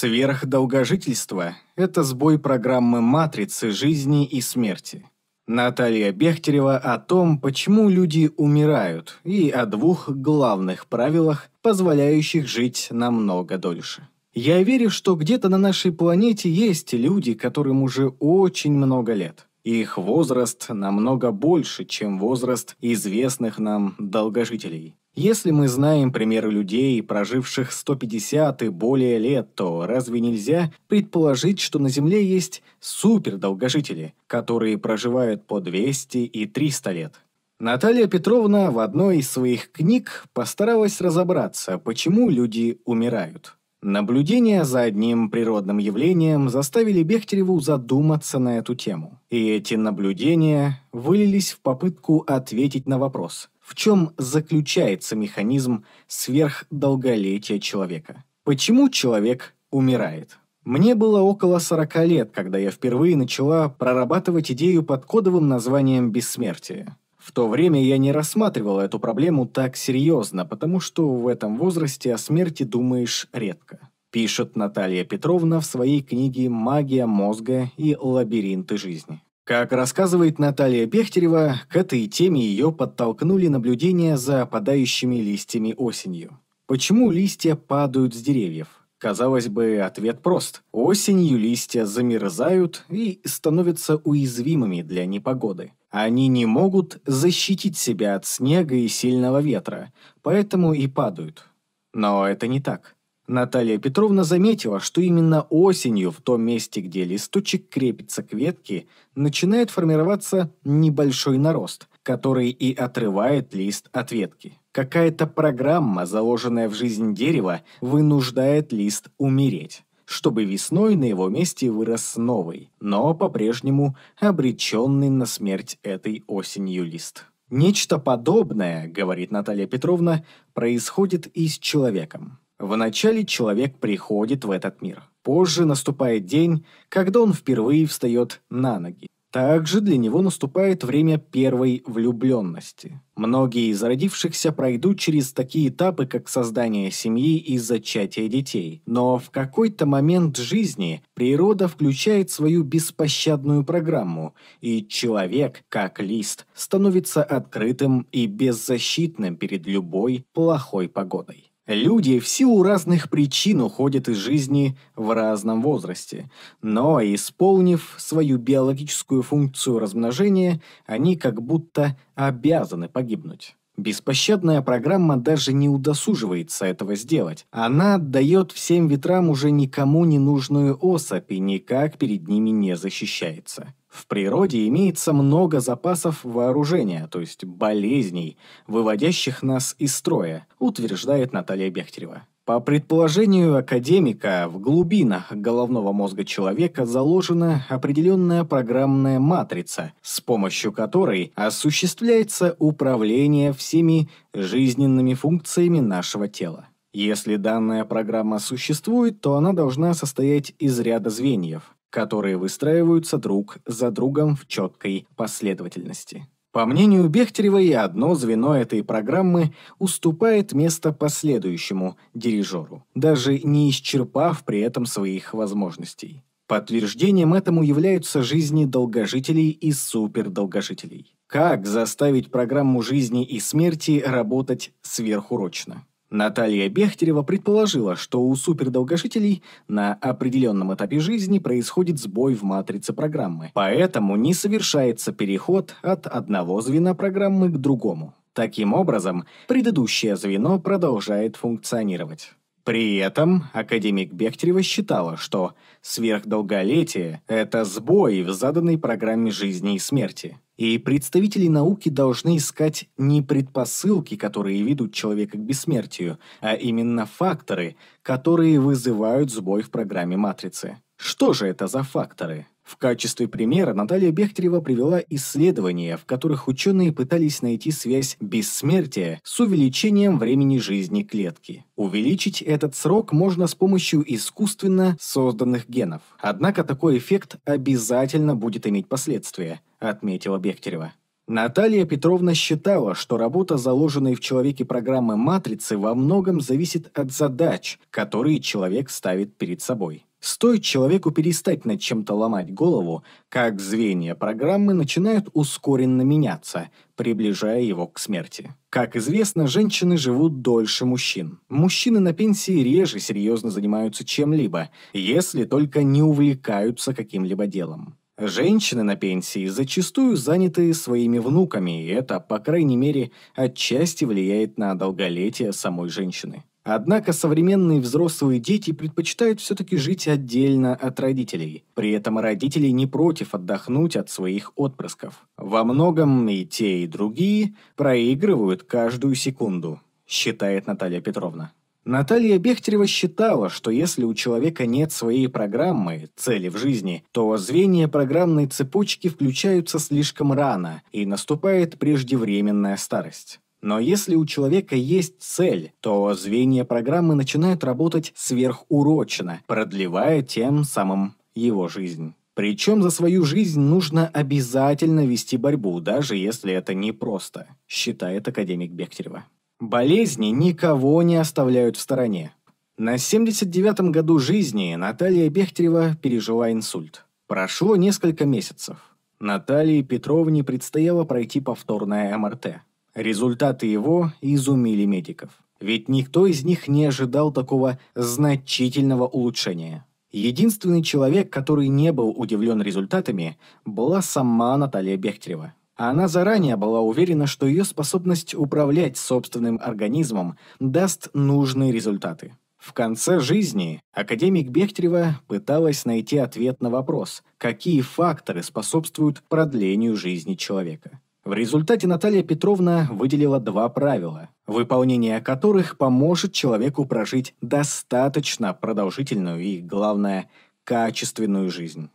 Сверхдолгожительство – это сбой программы матрицы жизни и смерти. Наталья Бехтерева о том, почему люди умирают, и о двух главных правилах, позволяющих жить намного дольше. Я верю, что где-то на нашей планете есть люди, которым уже очень много лет. Их возраст намного больше, чем возраст известных нам долгожителей. Если мы знаем примеры людей, проживших 150 и более лет, то разве нельзя предположить, что на Земле есть супердолгожители, которые проживают по 200 и 300 лет? Наталья Петровна в одной из своих книг постаралась разобраться, почему люди умирают. Наблюдения за одним природным явлением заставили Бехтереву задуматься на эту тему. И эти наблюдения вылились в попытку ответить на вопрос – в чем заключается механизм сверхдолголетия человека? Почему человек умирает? Мне было около 40 лет, когда я впервые начала прорабатывать идею под кодовым названием «бессмертие». В то время я не рассматривала эту проблему так серьезно, потому что в этом возрасте о смерти думаешь редко. Пишет Наталья Петровна в своей книге «Магия мозга и лабиринты жизни». Как рассказывает Наталья Бехтерева, к этой теме ее подтолкнули наблюдения за опадающими листьями осенью. Почему листья падают с деревьев? Казалось бы, ответ прост. Осенью листья замерзают и становятся уязвимыми для непогоды. Они не могут защитить себя от снега и сильного ветра, поэтому и падают. Но это не так. Наталья Петровна заметила, что именно осенью в том месте, где листочек крепится к ветке, начинает формироваться небольшой нарост, который и отрывает лист от ветки. Какая-то программа, заложенная в жизнь дерева, вынуждает лист умереть, чтобы весной на его месте вырос новый, но по-прежнему обреченный на смерть этой осенью лист. Нечто подобное, говорит Наталья Петровна, происходит и с человеком. Вначале человек приходит в этот мир. Позже наступает день, когда он впервые встает на ноги. Также для него наступает время первой влюбленности. Многие из родившихся пройдут через такие этапы, как создание семьи и зачатие детей. Но в какой-то момент жизни природа включает свою беспощадную программу, и человек, как лист, становится открытым и беззащитным перед любой плохой погодой. Люди в силу разных причин уходят из жизни в разном возрасте, но, исполнив свою биологическую функцию размножения, они как будто обязаны погибнуть. Беспощадная программа даже не удосуживается этого сделать. Она отдает всем ветрам уже никому не нужную особь и никак перед ними не защищается. В природе имеется много запасов вооружения, то есть болезней, выводящих нас из строя, утверждает Наталья Бехтерева. По предположению академика, в глубинах головного мозга человека заложена определенная программная матрица, с помощью которой осуществляется управление всеми жизненными функциями нашего тела. Если данная программа существует, то она должна состоять из ряда звеньев, которые выстраиваются друг за другом в четкой последовательности. По мнению Бехтерева, и одно звено этой программы уступает место последующему дирижеру, даже не исчерпав при этом своих возможностей. Подтверждением этому являются жизни долгожителей и супердолгожителей. Как заставить программу жизни и смерти работать сверхурочно? Наталья Бехтерева предположила, что у супердолгожителей на определенном этапе жизни происходит сбой в матрице программы, поэтому не совершается переход от одного звена программы к другому. Таким образом, предыдущее звено продолжает функционировать. При этом академик Бехтерева считала, что сверхдолголетие – это сбой в заданной программе жизни и смерти. И представители науки должны искать не предпосылки, которые ведут человека к бессмертию, а именно факторы, которые вызывают сбой в программе матрицы. Что же это за факторы? В качестве примера Наталья Бехтерева привела исследования, в которых ученые пытались найти связь бессмертия с увеличением времени жизни клетки. Увеличить этот срок можно с помощью искусственно созданных генов. Однако такой эффект обязательно будет иметь последствия, отметила Бехтерева. Наталья Петровна считала, что работа заложенной в человеке программы матрицы во многом зависит от задач, которые человек ставит перед собой. Стоит человеку перестать над чем-то ломать голову, как звенья программы начинают ускоренно меняться, приближая его к смерти. Как известно, женщины живут дольше мужчин. Мужчины на пенсии реже серьезно занимаются чем-либо, если только не увлекаются каким-либо делом. Женщины на пенсии зачастую заняты своими внуками, и это, по крайней мере, отчасти влияет на долголетие самой женщины. Однако современные взрослые дети предпочитают все-таки жить отдельно от родителей. При этом родители не против отдохнуть от своих отпрысков. Во многом и те, и другие проигрывают каждую секунду, считает Наталья Петровна. Наталья Бехтерева считала, что если у человека нет своей программы, цели в жизни, то звенья программной цепочки включаются слишком рано и наступает преждевременная старость. Но если у человека есть цель, то звенья программы начинают работать сверхурочно, продлевая тем самым его жизнь. Причем за свою жизнь нужно обязательно вести борьбу, даже если это непросто, считает академик Бехтерева. Болезни никого не оставляют в стороне. На 79-м году жизни Наталья Бехтерева пережила инсульт. Прошло несколько месяцев. Наталье Петровне предстояло пройти повторное МРТ. Результаты его изумили медиков. Ведь никто из них не ожидал такого значительного улучшения. Единственный человек, который не был удивлен результатами, была сама Наталья Бехтерева. Она заранее была уверена, что ее способность управлять собственным организмом даст нужные результаты. В конце жизни академик Бехтерева пыталась найти ответ на вопрос, какие факторы способствуют продлению жизни человека. В результате Наталья Петровна выделила два правила, выполнение которых поможет человеку прожить достаточно продолжительную и, главное, качественную жизнь.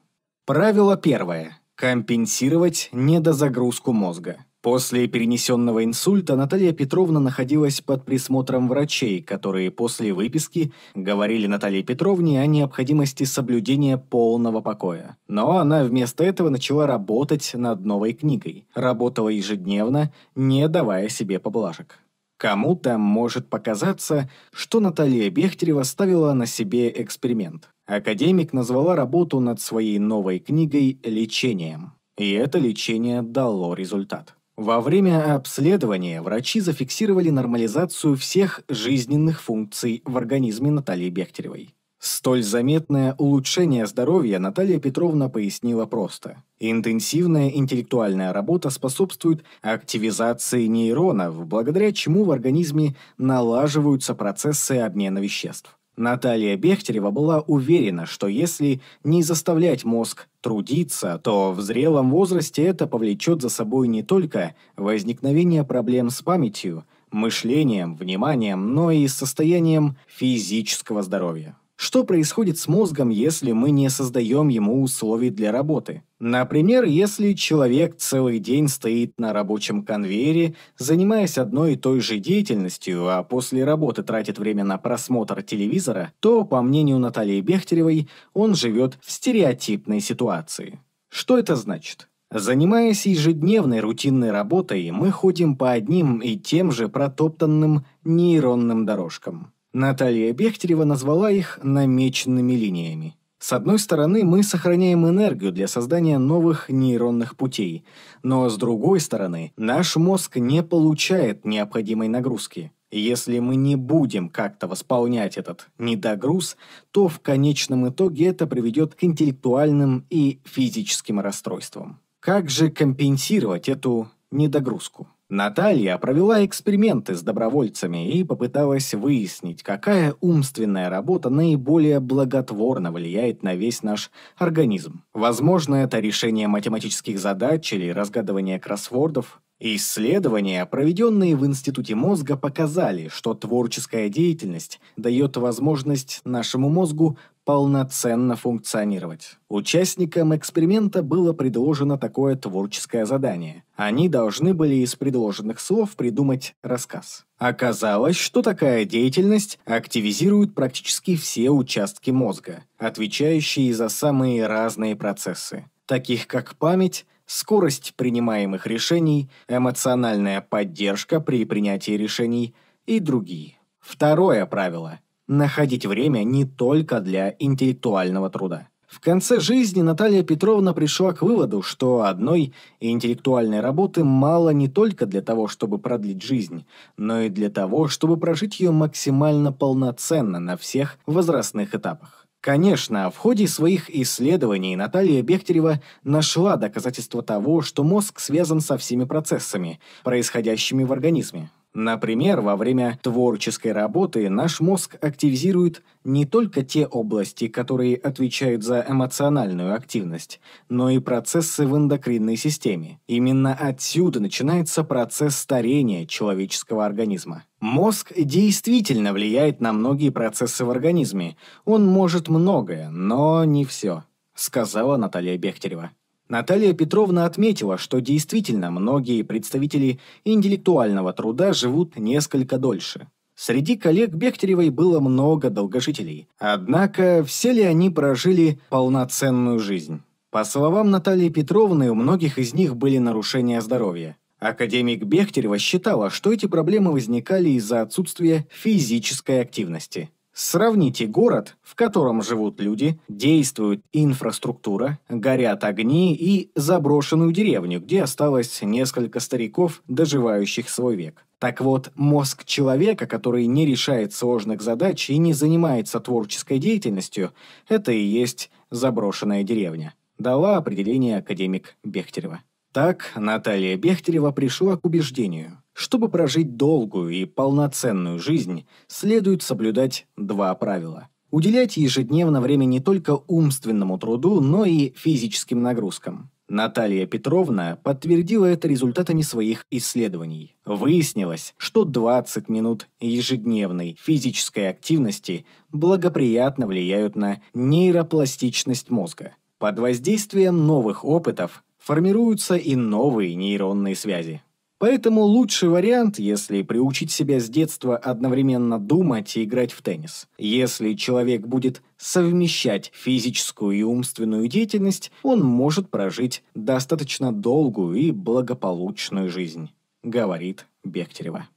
Правило первое. Компенсировать недозагрузку мозга. После перенесенного инсульта Наталья Петровна находилась под присмотром врачей, которые после выписки говорили Наталье Петровне о необходимости соблюдения полного покоя. Но она вместо этого начала работать над новой книгой. Работала ежедневно, не давая себе поблажек. Кому-то может показаться, что Наталья Бехтерева ставила на себе эксперимент. Академик назвала работу над своей новой книгой «Лечением». И это лечение дало результат. Во время обследования врачи зафиксировали нормализацию всех жизненных функций в организме Натальи Бехтеревой. Столь заметное улучшение здоровья Наталья Петровна пояснила просто. Интенсивная интеллектуальная работа способствует активизации нейронов, благодаря чему в организме налаживаются процессы обмена веществ. Наталья Бехтерева была уверена, что если не заставлять мозг трудиться, то в зрелом возрасте это повлечет за собой не только возникновение проблем с памятью, мышлением, вниманием, но и состоянием физического здоровья. Что происходит с мозгом, если мы не создаем ему условий для работы? Например, если человек целый день стоит на рабочем конвейере, занимаясь одной и той же деятельностью, а после работы тратит время на просмотр телевизора, то, по мнению Натальи Бехтеревой, он живет в стереотипной ситуации. Что это значит? Занимаясь ежедневной рутинной работой, мы ходим по одним и тем же протоптанным нейронным дорожкам. Наталья Бехтерева назвала их намеченными линиями. С одной стороны, мы сохраняем энергию для создания новых нейронных путей, но с другой стороны, наш мозг не получает необходимой нагрузки. Если мы не будем как-то восполнять этот недогруз, то в конечном итоге это приведет к интеллектуальным и физическим расстройствам. Как же компенсировать эту недогрузку? Наталья провела эксперименты с добровольцами и попыталась выяснить, какая умственная работа наиболее благотворно влияет на весь наш организм. Возможно, это решение математических задач или разгадывание кроссвордов. Исследования, проведенные в Институте мозга, показали, что творческая деятельность дает возможность нашему мозгу полноценно функционировать. Участникам эксперимента было предложено такое творческое задание. Они должны были из предложенных слов придумать рассказ. Оказалось, что такая деятельность активизирует практически все участки мозга, отвечающие за самые разные процессы, таких как память, скорость принимаемых решений, эмоциональная поддержка при принятии решений и другие. Второе правило – находить время не только для интеллектуального труда. В конце жизни Наталья Петровна пришла к выводу, что одной интеллектуальной работы мало не только для того, чтобы продлить жизнь, но и для того, чтобы прожить ее максимально полноценно на всех возрастных этапах. Конечно, в ходе своих исследований Наталья Бехтерева нашла доказательство того, что мозг связан со всеми процессами, происходящими в организме. Например, во время творческой работы наш мозг активизирует не только те области, которые отвечают за эмоциональную активность, но и процессы в эндокринной системе. Именно отсюда начинается процесс старения человеческого организма. Мозг действительно влияет на многие процессы в организме. Он может многое, но не все, сказала Наталья Бехтерева. Наталья Петровна отметила, что действительно многие представители интеллектуального труда живут несколько дольше. Среди коллег Бехтеревой было много долгожителей, однако все ли они прожили полноценную жизнь? По словам Натальи Петровны, у многих из них были нарушения здоровья. Академик Бехтерева считала, что эти проблемы возникали из-за отсутствия физической активности. Сравните город, в котором живут люди, действует инфраструктура, горят огни и заброшенную деревню, где осталось несколько стариков, доживающих свой век. Так вот, мозг человека, который не решает сложных задач и не занимается творческой деятельностью, это и есть заброшенная деревня, дала определение академик Бехтерева. Так Наталья Бехтерева пришла к убеждению – чтобы прожить долгую и полноценную жизнь, следует соблюдать два правила. Уделять ежедневно время не только умственному труду, но и физическим нагрузкам. Наталья Петровна подтвердила это результатами своих исследований. Выяснилось, что 20 минут ежедневной физической активности благоприятно влияют на нейропластичность мозга. Под воздействием новых опытов формируются и новые нейронные связи. Поэтому лучший вариант, если приучить себя с детства одновременно думать и играть в теннис. Если человек будет совмещать физическую и умственную деятельность, он может прожить достаточно долгую и благополучную жизнь, говорит Бехтерева.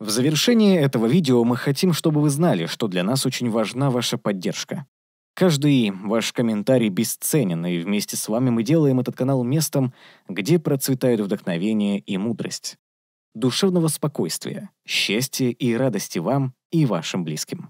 В завершение этого видео мы хотим, чтобы вы знали, что для нас очень важна ваша поддержка. Каждый ваш комментарий бесценен, и вместе с вами мы делаем этот канал местом, где процветают вдохновение и мудрость. Душевного спокойствия, счастья и радости вам и вашим близким.